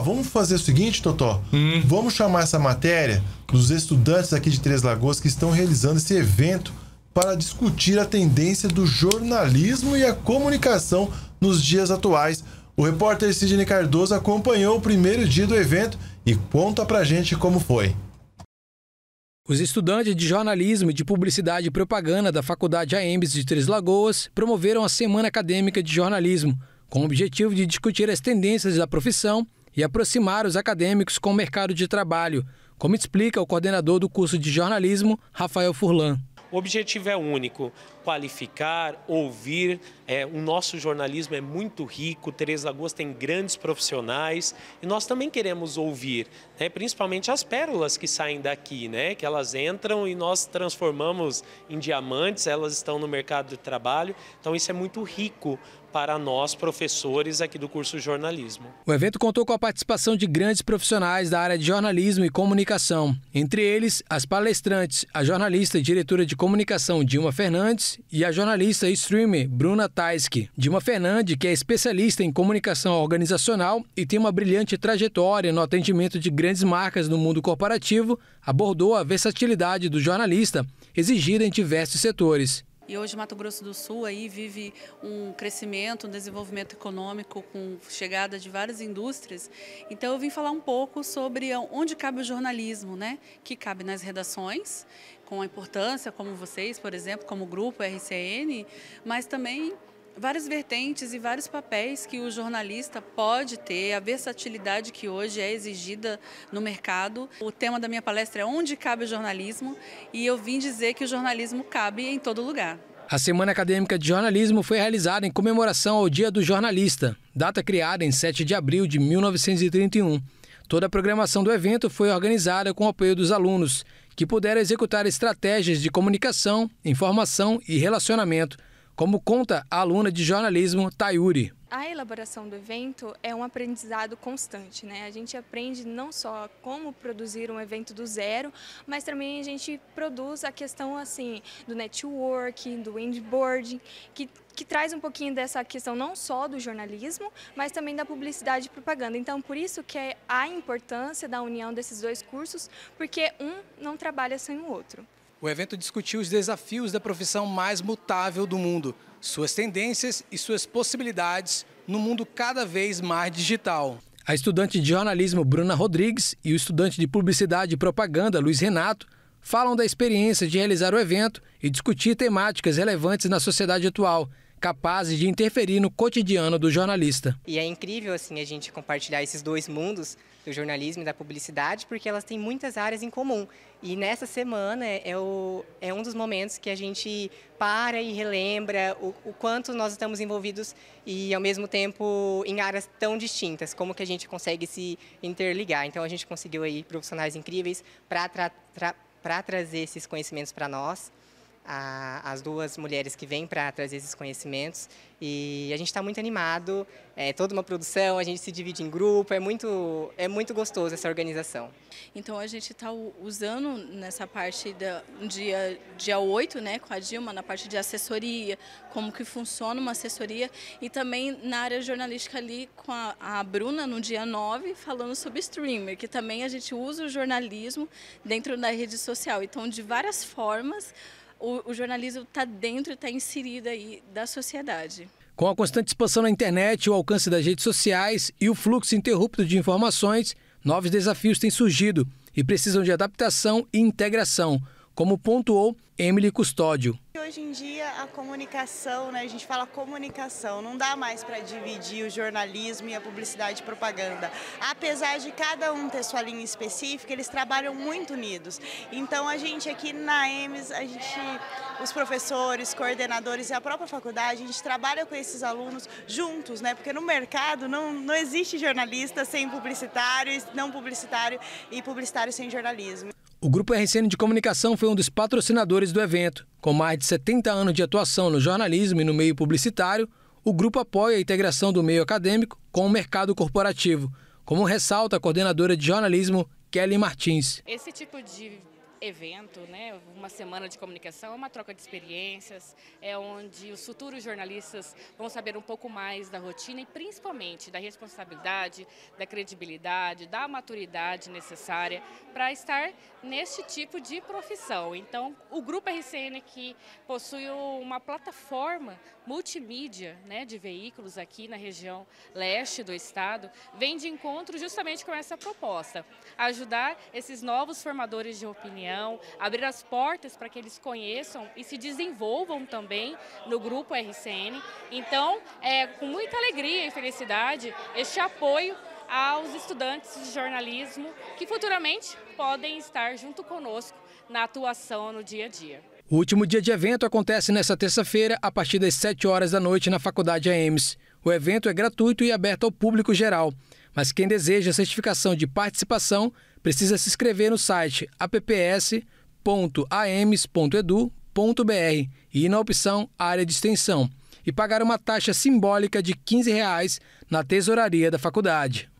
vamos fazer o seguinte, Totó. Hum. Vamos chamar essa matéria dos estudantes aqui de Três Lagoas que estão realizando esse evento para discutir a tendência do jornalismo e a comunicação nos dias atuais. O repórter Sidney Cardoso acompanhou o primeiro dia do evento e conta pra gente como foi. Os estudantes de jornalismo e de publicidade e propaganda da Faculdade AEMBES de Três Lagoas promoveram a Semana Acadêmica de Jornalismo, com o objetivo de discutir as tendências da profissão e aproximar os acadêmicos com o mercado de trabalho, como explica o coordenador do curso de jornalismo, Rafael Furlan. O objetivo é único: qualificar, ouvir. É, o nosso jornalismo é muito rico, Três Lagoas tem grandes profissionais e nós também queremos ouvir, né, principalmente as pérolas que saem daqui, né, que elas entram e nós transformamos em diamantes, elas estão no mercado de trabalho. Então isso é muito rico para nós, professores aqui do curso de jornalismo. O evento contou com a participação de grandes profissionais da área de jornalismo e comunicação, entre eles as palestrantes, a jornalista e diretora de comunicação Dilma Fernandes e a jornalista e streamer Bruna Taiski. Dilma Fernandes, que é especialista em comunicação organizacional e tem uma brilhante trajetória no atendimento de grandes marcas no mundo corporativo, abordou a versatilidade do jornalista exigida em diversos setores. E hoje Mato Grosso do Sul aí vive um crescimento, um desenvolvimento econômico com chegada de várias indústrias. Então eu vim falar um pouco sobre onde cabe o jornalismo, né? Que cabe nas redações, com a importância como vocês, por exemplo, como grupo RCN, mas também várias vertentes e vários papéis que o jornalista pode ter, a versatilidade que hoje é exigida no mercado. O tema da minha palestra é Onde cabe o jornalismo? E eu vim dizer que o jornalismo cabe em todo lugar. A Semana Acadêmica de Jornalismo foi realizada em comemoração ao Dia do Jornalista, data criada em 7 de abril de 1931. Toda a programação do evento foi organizada com o apoio dos alunos, que puderam executar estratégias de comunicação, informação e relacionamento como conta a aluna de jornalismo Tayuri. A elaboração do evento é um aprendizado constante, né? A gente aprende não só como produzir um evento do zero, mas também a gente produz a questão assim do network, do windboarding, que que traz um pouquinho dessa questão não só do jornalismo, mas também da publicidade e propaganda. Então, por isso que é a importância da união desses dois cursos, porque um não trabalha sem o outro. O evento discutiu os desafios da profissão mais mutável do mundo, suas tendências e suas possibilidades no mundo cada vez mais digital. A estudante de jornalismo Bruna Rodrigues e o estudante de publicidade e propaganda Luiz Renato falam da experiência de realizar o evento e discutir temáticas relevantes na sociedade atual, capazes de interferir no cotidiano do jornalista. E é incrível assim a gente compartilhar esses dois mundos do jornalismo e da publicidade, porque elas têm muitas áreas em comum. E nessa semana é, o, é um dos momentos que a gente para e relembra o, o quanto nós estamos envolvidos e, ao mesmo tempo, em áreas tão distintas, como que a gente consegue se interligar. Então, a gente conseguiu aí profissionais incríveis para tra, tra, trazer esses conhecimentos para nós a, as duas mulheres que vêm para trazer esses conhecimentos. E a gente está muito animado, é toda uma produção, a gente se divide em grupo, é muito, é muito gostoso essa organização. Então a gente está usando nessa parte do dia, dia 8, né, com a Dilma, na parte de assessoria, como que funciona uma assessoria, e também na área jornalística ali com a, a Bruna no dia 9, falando sobre streamer, que também a gente usa o jornalismo dentro da rede social. Então, de várias formas, o, o jornalismo está dentro, está inserido aí da sociedade. Com a constante expansão na internet, o alcance das redes sociais e o fluxo interrupto de informações, novos desafios têm surgido e precisam de adaptação e integração como pontuou Emily Custódio. Hoje em dia a comunicação, né, a gente fala comunicação, não dá mais para dividir o jornalismo e a publicidade e propaganda. Apesar de cada um ter sua linha específica, eles trabalham muito unidos. Então a gente aqui na EMES, a gente, os professores, coordenadores e a própria faculdade, a gente trabalha com esses alunos juntos, né? Porque no mercado não, não existe jornalista sem publicitário, não publicitário e publicitário sem jornalismo. O Grupo RCN de Comunicação foi um dos patrocinadores do evento. Com mais de 70 anos de atuação no jornalismo e no meio publicitário, o grupo apoia a integração do meio acadêmico com o mercado corporativo, como ressalta a coordenadora de jornalismo Kelly Martins. Esse tipo de evento, né, uma semana de comunicação, é uma troca de experiências, é onde os futuros jornalistas vão saber um pouco mais da rotina e principalmente da responsabilidade, da credibilidade, da maturidade necessária para estar neste tipo de profissão. Então, o Grupo RCN que possui uma plataforma multimídia né, de veículos aqui na região leste do estado, vem de encontro justamente com essa proposta, ajudar esses novos formadores de opinião Maranhão, abrir as portas para que eles conheçam e se desenvolvam também no grupo RCN. Então, é com muita alegria e felicidade este apoio aos estudantes de jornalismo que futuramente podem estar junto conosco na atuação no dia a dia. O último dia de evento acontece nesta terça-feira, a partir das 7 horas da noite, na Faculdade AEMS. O evento é gratuito e aberto ao público geral, mas quem deseja certificação de participação precisa se inscrever no site apps.ames.edu.br e na opção Área de Extensão e pagar uma taxa simbólica de R$ 15 reais na tesouraria da faculdade.